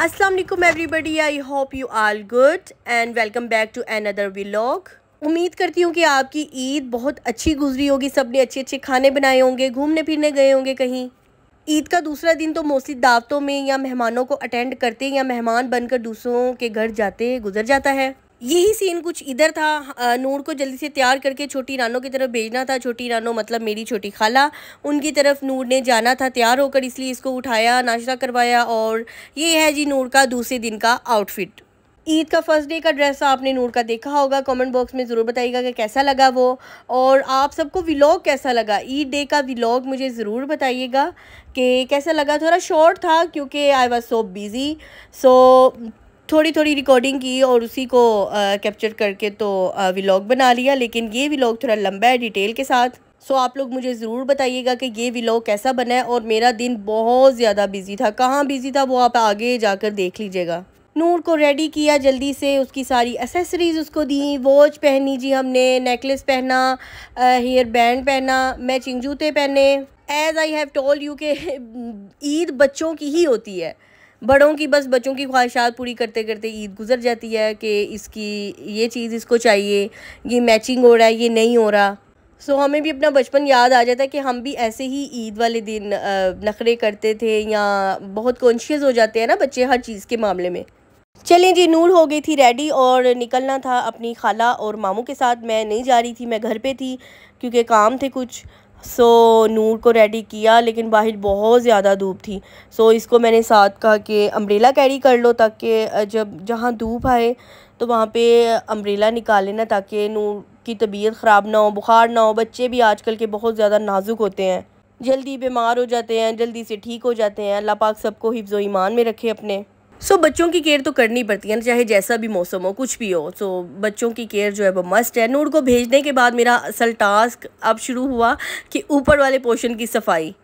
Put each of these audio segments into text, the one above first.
अस्सलाम वालेकुम everybody I hope you all good and welcome back to another vlog उम्मीद करती हूँ कि आपकी ईद बहुत अच्छी गुजरी होगी सब ने अच्छे अच्छे खाने बनाए होंगे घूमने फिरने गए होंगे कहीं ईद का दूसरा दिन तो मोस्टली दावतों में या मेहमानों को अटेंड करते या मेहमान बनकर दूसरों के घर जाते गुजर जाता है यही सीन कुछ इधर था नूर को जल्दी से तैयार करके छोटी रानों की तरफ भेजना था छोटी रानों मतलब मेरी छोटी खाला उनकी तरफ नूर ने जाना था तैयार होकर इसलिए इसको उठाया नाश्ता करवाया और ये है जी नूर का दूसरे दिन का आउटफिट ईद का फर्स्ट डे का ड्रेस आपने नूर का देखा होगा कमेंट बॉक्स में ज़रूर बताइएगा कि कैसा लगा वो और आप सबको व्लॉग कैसा लगा ईद डे का व्लॉग मुझे ज़रूर बताइएगा कि कैसा लगा थोड़ा शॉर्ट था क्योंकि आई वाज सो बिज़ी सो थोड़ी थोड़ी रिकॉर्डिंग की और उसी को कैप्चर करके तो व्लॉग बना लिया लेकिन ये व्लॉग थोड़ा लंबा है डिटेल के साथ सो आप लोग मुझे ज़रूर बताइएगा कि ये व्लॉग कैसा बना है और मेरा दिन बहुत ज़्यादा बिजी था कहाँ बिजी था वो आप आगे जाकर देख लीजिएगा नूर को रेडी किया जल्दी से उसकी सारी एसेसरीज़ उसको दी वॉच पहनी जी हमने नेकलेस पहना हेयर बैंड पहना मैचिंग जूते पहने as I have told you के ईद बच्चों की ही होती है बड़ों की बस बच्चों की ख्वाहिशात पूरी करते करते ईद गुजर जाती है कि इसकी ये चीज़ इसको चाहिए ये मैचिंग हो रहा है ये नहीं हो रहा सो so, हमें भी अपना बचपन याद आ जाता है कि हम भी ऐसे ही ईद वाले दिन नखरे करते थे या बहुत कॉन्शियस हो जाते हैं ना बच्चे हर चीज़ के मामले में चलें जी नूर हो गई थी रेडी और निकलना था अपनी खाला और मामू के साथ मैं नहीं जा रही थी मैं घर पे थी क्योंकि काम थे कुछ सो so, नूर को रेडी किया लेकिन बाहर बहुत ज़्यादा धूप थी सो so, इसको मैंने साथ कहा कि अम्ब्रेला कैरी कर लो ताकि जब जहाँ धूप आए तो वहाँ पे अम्ब्रेला निकाल लेना ताकि नूर की तबीयत ख़राब ना हो बुखार ना हो बच्चे भी आजकल के बहुत ज़्यादा नाजुक होते हैं जल्दी बीमार हो जाते हैं जल्दी से ठीक हो जाते हैं अल्लाह पाक सबको हिफ्ज़ ईमान में रखे अपने सो so, बच्चों की केयर तो करनी पड़ती है चाहे जैसा भी मौसम हो कुछ भी हो सो so, बच्चों की केयर जो है वो मस्ट है नूर को भेजने के बाद मेरा असल टास्क अब शुरू हुआ कि ऊपर वाले पोर्शन की सफाई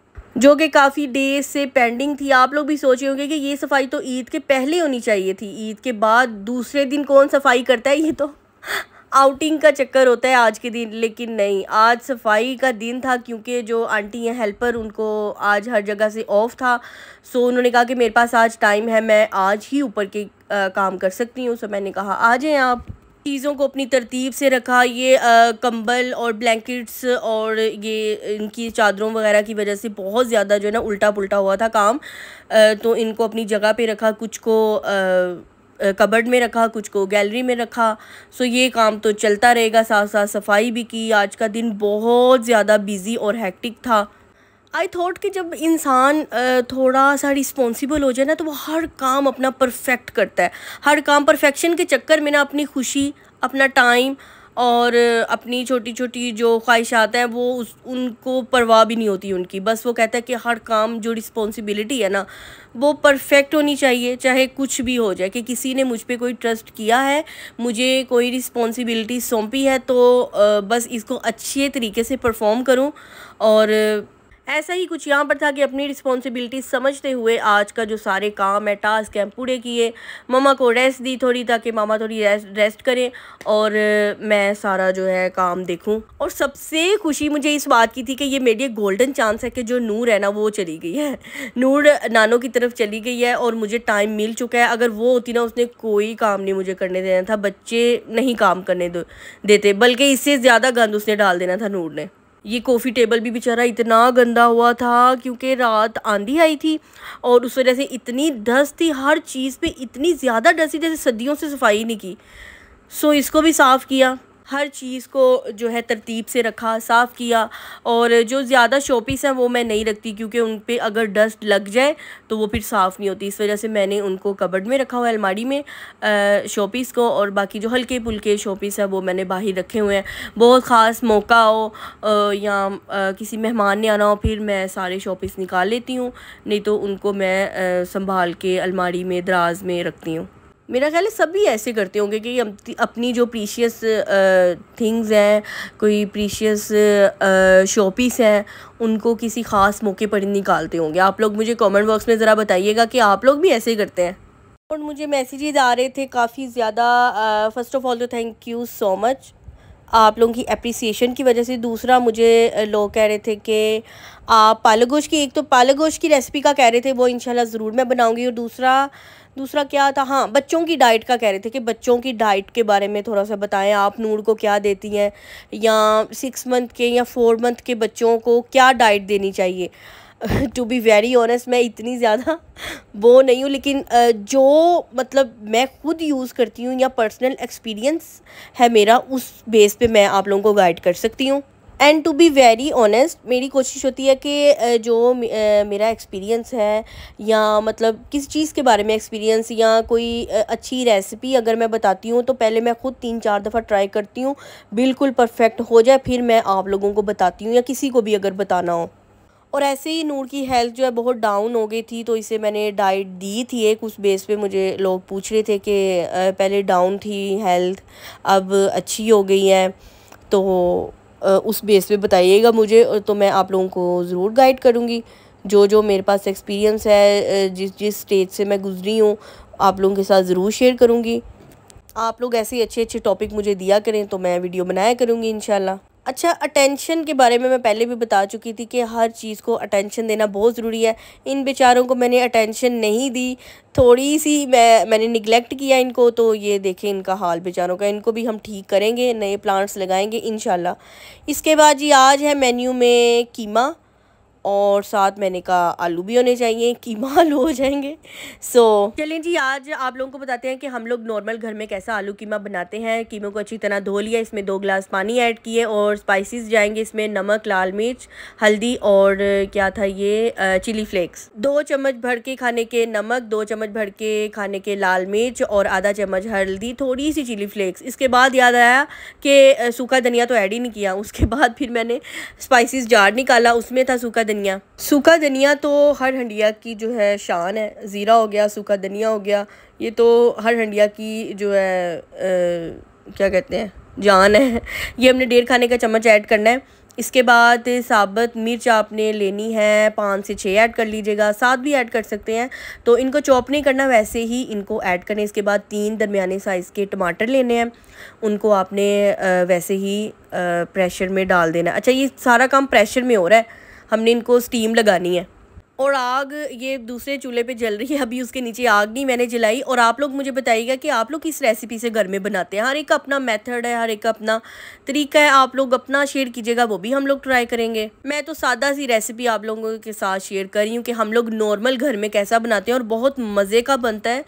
जो कि काफ़ी डेज से पेंडिंग थी आप लोग भी सोचे होंगे कि ये सफाई तो ईद के पहले होनी चाहिए थी ईद के बाद दूसरे दिन कौन सफाई करता है ये तो आउटिंग का चक्कर होता है आज के दिन लेकिन नहीं आज सफाई का दिन था क्योंकि जो आंटी हैं हेल्पर उनको आज हर जगह से ऑफ था सो उन्होंने कहा कि मेरे पास आज टाइम है मैं आज ही ऊपर के आ, काम कर सकती हूँ सो मैंने कहा आ जाएँ आप चीज़ों को अपनी तरतीब से रखा ये आ, कंबल और ब्लैंकेट्स और ये इनकी चादरों वगैरह की वजह से बहुत ज़्यादा जो है ना उल्टा पुल्टा हुआ था काम आ, तो इनको अपनी जगह पे रखा कुछ को आ, कबर्ड में रखा कुछ को गैलरी में रखा सो ये काम तो चलता रहेगा साथ साथ सफाई भी की आज का दिन बहुत ज़्यादा बिजी और हैक्टिक था आई थॉट कि जब इंसान थोड़ा सा रिस्पॉन्सिबल हो जाए ना तो वो हर काम अपना परफेक्ट करता है हर काम परफेक्शन के चक्कर में ना अपनी खुशी अपना टाइम और अपनी छोटी छोटी जो ख्वाहिशात हैं वो उस उनको परवाह भी नहीं होती उनकी बस वो कहता है कि हर काम जो रिस्पॉन्सिबिलिटी है ना वो परफेक्ट होनी चाहिए चाहे कुछ भी हो जाए कि किसी ने मुझ पर कोई ट्रस्ट किया है मुझे कोई रिस्पॉन्सिबिलिटी सौंपी है तो बस इसको अच्छे तरीके से परफॉर्म करूँ और ऐसा ही कुछ यहाँ पर था कि अपनी रिस्पॉन्सिबिलिटी समझते हुए आज का जो सारे काम है टास्क हैं पूरे किए मामा को रेस्ट दी थोड़ी ताकि मामा थोड़ी रेस्ट रेस्ट करें और मैं सारा जो है काम देखूँ और सबसे खुशी मुझे इस बात की थी कि ये मेरी गोल्डन चांस है कि जो नूर है ना वो चली गई है नूर नानों की तरफ चली गई है और मुझे टाइम मिल चुका है अगर वो होती ना उसने कोई काम नहीं मुझे करने देना था बच्चे नहीं काम करने देते बल्कि इससे ज़्यादा गंद उसने डाल देना था नूर ने ये कॉफ़ी टेबल भी बेचारा इतना गंदा हुआ था क्योंकि रात आंधी आई थी और उस वजह से इतनी डस्ट थी हर चीज़ पे इतनी ज़्यादा डस्ट थी जैसे सदियों से सफाई नहीं की सो इसको भी साफ़ किया हर चीज़ को जो है तरतीब से रखा साफ़ किया और जो ज़्यादा शोपीस हैं वो मैं नहीं रखती क्योंकि उन पर अगर डस्ट लग जाए तो वो फिर साफ़ नहीं होती इस वजह से मैंने उनको कबड में रखा हुआ है अलमारी में शोपीस को और बाकी जो हल्के पुल्के शोपीस हैं वो मैंने बाहर रखे हुए हैं बहुत ख़ास मौका हो या किसी मेहमान ने आना हो फिर मैं सारे शोपीस निकाल लेती हूँ नहीं तो उनको मैं संभाल के अलमारी में दराज में रखती हूँ मेरा ख्याल है सभी ऐसे करते होंगे कि अपनी जो प्रीशियस थिंग्स हैं कोई प्रीशियस शॉपीस हैं उनको किसी ख़ास मौके पर निकालते होंगे आप लोग मुझे कमेंट बॉक्स में ज़रा बताइएगा कि आप लोग भी ऐसे करते हैं और मुझे मैसेजेस आ रहे थे काफ़ी ज़्यादा फ़र्स्ट ऑफ़ ऑल तो थैंक यू सो मच आप लोगों की अप्रिसिएशन की वजह से दूसरा मुझे लोग कह रहे थे कि आप पालक गोश्त की एक तो पालक गोश्त की रेसिपी का कह रहे थे वो इंशाल्लाह ज़रूर मैं बनाऊंगी और दूसरा दूसरा क्या था हाँ बच्चों की डाइट का कह रहे थे कि बच्चों की डाइट के बारे में थोड़ा सा बताएं आप नूर को क्या देती हैं या सिक्स मंथ के या फोर मंथ के बच्चों को क्या डाइट देनी चाहिए टू बी वेरी ऑनेस्ट मैं इतनी ज़्यादा वो नहीं हूँ लेकिन जो मतलब मैं खुद यूज़ करती हूँ या पर्सनल एक्सपीरियंस है मेरा उस बेस पे मैं आप लोगों को गाइड कर सकती हूँ and to be very honest मेरी कोशिश होती है कि जो मेरा एक्सपीरियंस है या मतलब किसी चीज़ के बारे में एक्सपीरियंस या कोई अच्छी रेसिपी अगर मैं बताती हूँ तो पहले मैं ख़ुद तीन चार दफ़ा ट्राई करती हूँ बिल्कुल परफेक्ट हो जाए फिर मैं आप लोगों को बताती हूँ या किसी को भी अगर बताना हो और ऐसे ही नूर की हेल्थ जो है बहुत डाउन हो गई थी तो इसे मैंने डाइट दी थी एक उस बेस पे मुझे लोग पूछ रहे थे कि पहले डाउन थी हेल्थ अब अच्छी हो गई है तो उस बेस पे बताइएगा मुझे तो मैं आप लोगों को ज़रूर गाइड करूँगी जो जो मेरे पास एक्सपीरियंस है जिस जिस स्टेज से मैं गुजरी हूँ आप लोगों के साथ ज़रूर शेयर करूँगी आप लोग ऐसे ही अच्छे अच्छे टॉपिक मुझे दिया करें तो मैं वीडियो बनाया करूँगी इन अच्छा अटेंशन के बारे में मैं पहले भी बता चुकी थी कि हर चीज़ को अटेंशन देना बहुत ज़रूरी है इन बेचारों को मैंने अटेंशन नहीं दी थोड़ी सी मैं मैंने निगलेक्ट किया इनको तो ये देखें इनका हाल बेचारों का इनको भी हम ठीक करेंगे नए प्लांट्स लगाएंगे इन इसके बाद जी आज है मेन्यू में कीमा और साथ मैंने कहा आलू भी होने चाहिए कीमा आलू हो जाएंगे सो so, चलें जी आज आप लोगों को बताते हैं कि हम लोग नॉर्मल घर में कैसा आलू कीमा बनाते हैं कीमे को अच्छी तरह धो लिया इसमें दो ग्लास पानी ऐड किए और स्पाइसेस जाएंगे इसमें नमक लाल मिर्च हल्दी और क्या था ये चिली फ्लेक्स दो चम्मच भर के खाने के नमक दो चम्मच भर के खाने के लाल मिर्च और आधा चम्मच हल्दी थोड़ी सी चिली फ्लेक्स इसके बाद याद आया कि सूखा धनिया तो ऐड ही नहीं किया उसके बाद फिर मैंने स्पाइसिस जार निकाला उसमें था सूखा धनिया सूखा धनिया तो हर हंडिया की जो है शान है ज़ीरा हो गया सूखा धनिया हो गया ये तो हर हंडिया की जो है आ, क्या कहते हैं जान है ये हमने डेढ़ खाने का चम्मच ऐड करना है इसके बाद साबत मिर्च आपने लेनी है पाँच से छः ऐड कर लीजिएगा सात भी ऐड कर सकते हैं तो इनको चॉप नहीं करना वैसे ही इनको ऐड करने इसके बाद तीन दरमियाने साइज़ के टमाटर लेने हैं उनको आपने वैसे ही प्रेशर में डाल देना अच्छा ये सारा काम प्रेशर में हो रहा है हमने इनको स्टीम लगानी है और आग ये दूसरे चूल्हे पे जल रही है अभी उसके नीचे आग नहीं मैंने जलाई और आप लोग मुझे बताइएगा कि आप लोग किस रेसिपी से घर में बनाते हैं हर एक का अपना मेथड है हर एक का अपना तरीका है आप लोग अपना शेयर कीजिएगा वो भी हम लोग ट्राई करेंगे मैं तो सादा सी रेसिपी आप लोगों के साथ शेयर कर रही हूँ कि हम लोग नॉर्मल घर में कैसा बनाते हैं और बहुत मज़े का बनता है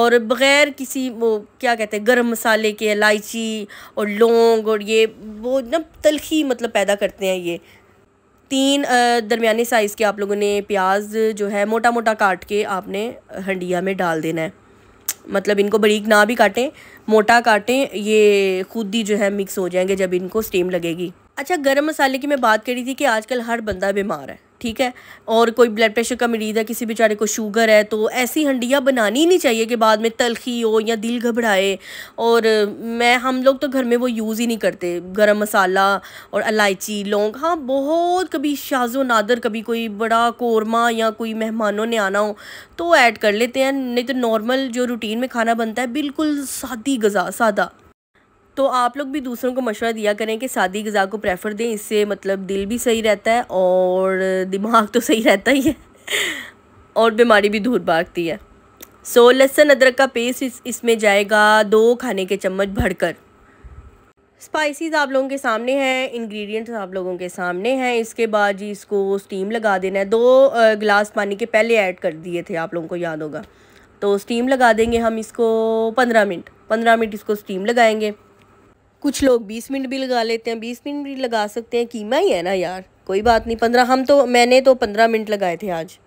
और बग़ैर किसी वो क्या कहते हैं गर्म मसाले के इलायची और लौंग और ये वो ना तलखी मतलब पैदा करते हैं ये तीन दरमियाने साइज़ के आप लोगों ने प्याज जो है मोटा मोटा काट के आपने हंडिया में डाल देना है मतलब इनको बरीक ना भी काटें मोटा काटें ये खुद ही जो है मिक्स हो जाएंगे जब इनको स्टीम लगेगी अच्छा गरम मसाले की मैं बात करी थी कि आजकल हर बंदा बीमार है ठीक है और कोई ब्लड प्रेशर का मरीज़ है किसी बेचारे को शुगर है तो ऐसी हंडियाँ बनानी नहीं चाहिए कि बाद में तलखी हो या दिल घबराए और मैं हम लोग तो घर में वो यूज़ ही नहीं करते गरम मसाला और इलायची लौंग हाँ बहुत कभी शाजो नादर कभी कोई बड़ा कौरमा या कोई मेहमानों ने आना हो तो ऐड कर लेते हैं नहीं तो नॉर्मल जो रूटीन में खाना बनता है बिल्कुल सादी गज़ा सादा तो आप लोग भी दूसरों को मशवरा दिया करें कि सादी गज़ा को प्रेफर दें इससे मतलब दिल भी सही रहता है और दिमाग तो सही रहता ही है और बीमारी भी दूर भागती है सो so, लहसुन अदरक का पेस्ट इस, इसमें जाएगा दो खाने के चम्मच भरकर स्पाइसीज आप लोगों के सामने हैं इंग्रेडिएंट्स आप लोगों के सामने हैं इसके बाद जी इसको स्टीम लगा देना है दो गिलास पानी के पहले ऐड कर दिए थे आप लोगों को याद होगा तो स्टीम लगा देंगे हम इसको पंद्रह मिनट पंद्रह मिनट इसको स्टीम लगाएंगे कुछ लोग बीस मिनट भी लगा लेते हैं बीस मिनट भी लगा सकते हैं कीमा ही है ना यार कोई बात नहीं पंद्रह हम तो मैंने तो पंद्रह मिनट लगाए थे आज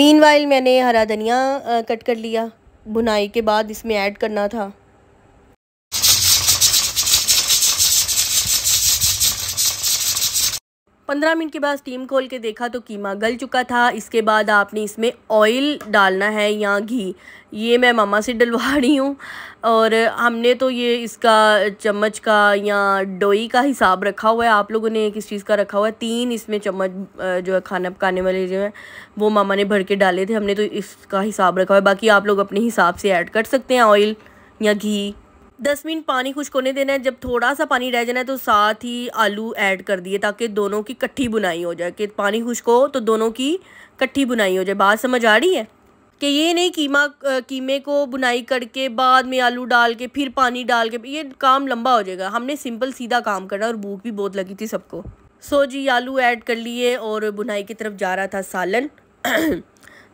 मीन मैंने हरा धनिया कट कर लिया बुनाई के बाद इसमें ऐड करना था पंद्रह मिनट के बाद स्टीम खोल के देखा तो कीमा गल चुका था इसके बाद आपने इसमें ऑयल डालना है या घी ये मैं मामा से डलवा रही हूँ और हमने तो ये इसका चम्मच का या डोई का हिसाब रखा हुआ है आप लोगों ने किस चीज़ का रखा हुआ है तीन इसमें चम्मच जो है खाना पकाने वाले जो है वो मामा ने भर के डाले थे हमने तो इसका हिसाब रखा हुआ है बाकी आप लोग अपने हिसाब से ऐड कर सकते हैं ऑयल या घी दस मिनट पानी खुश्क होने देना है जब थोड़ा सा पानी रह जाना है तो साथ ही आलू ऐड कर दिए ताकि दोनों की कट्ठी बुनाई हो जाए कि पानी खुश्क हो तो दोनों की कट्ठी बुनाई हो जाए बात समझ आ रही है कि ये नहीं कीमा कीमे को बुनाई करके बाद में आलू डाल के फिर पानी डाल के ये काम लंबा हो जाएगा हमने सिंपल सीधा काम करना और भूख भी बहुत लगी थी सबको सो जी आलू ऐड कर लिए और बुनाई की तरफ जा रहा था सालन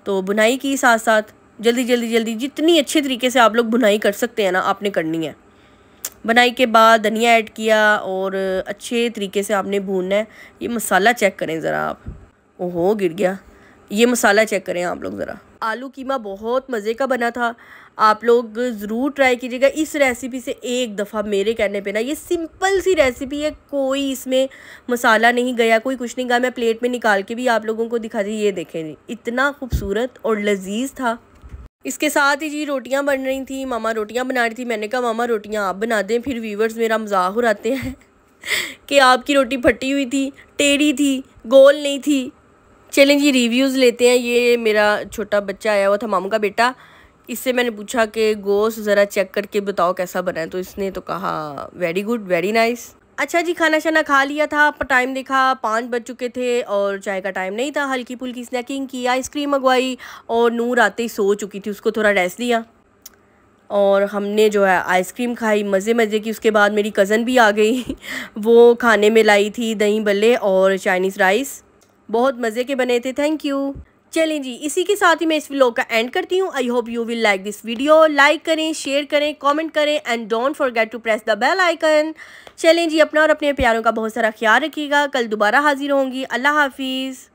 तो बुनाई की साथ साथ जल्दी जल्दी जल्दी जितनी अच्छे तरीके से आप लोग बुनाई कर सकते हैं ना आपने करनी है बनाई के बाद धनिया ऐड किया और अच्छे तरीके से आपने भूनना है ये मसाला चेक करें ज़रा आप ओहो गिर गया ये मसाला चेक करें आप लोग ज़रा आलू कीमा बहुत मज़े का बना था आप लोग ज़रूर ट्राई कीजिएगा इस रेसिपी से एक दफ़ा मेरे कहने पे ना ये सिंपल सी रेसिपी है कोई इसमें मसाला नहीं गया कोई कुछ नहीं गया मैं प्लेट में निकाल के भी आप लोगों को दिखा दी ये देखें इतना खूबसूरत और लजीज था इसके साथ ही जी रोटियां बन रही थी मामा रोटियां बना रही थी मैंने कहा मामा रोटियां आप बना दें फिर व्यूवर्स मेरा मजाक उड़ाते हैं कि आपकी रोटी फटी हुई थी टेढ़ी थी गोल नहीं थी चलें जी रिव्यूज़ लेते हैं ये मेरा छोटा बच्चा आया हुआ था मामू का बेटा इससे मैंने पूछा कि गोश्त ज़रा चेक करके बताओ कैसा बना है तो इसने तो कहा वेरी गुड वेरी नाइस अच्छा जी खाना शाना खा लिया था टाइम देखा पाँच बज चुके थे और चाय का टाइम नहीं था हल्की फुल्की स्नैकिंग की आइसक्रीम मंगवाई और नूर आते ही सो चुकी थी उसको थोड़ा रेस्ट दिया और हमने जो है आइसक्रीम खाई मज़े मज़े की उसके बाद मेरी कज़न भी आ गई वो खाने में लाई थी दही बल्ले और चाइनीज़ राइस बहुत मज़े के बने थे थैंक यू चलें जी इसी के साथ ही मैं इस व्लॉग का एंड करती हूँ I hope you will like this video like करें शेयर करें कमेंट करें and don't forget to press the bell icon चलें जी अपना और अपने प्यारों का बहुत सारा ख्याल रखिएगा कल दोबारा हाजिर होंगी अल्लाह हाफिज़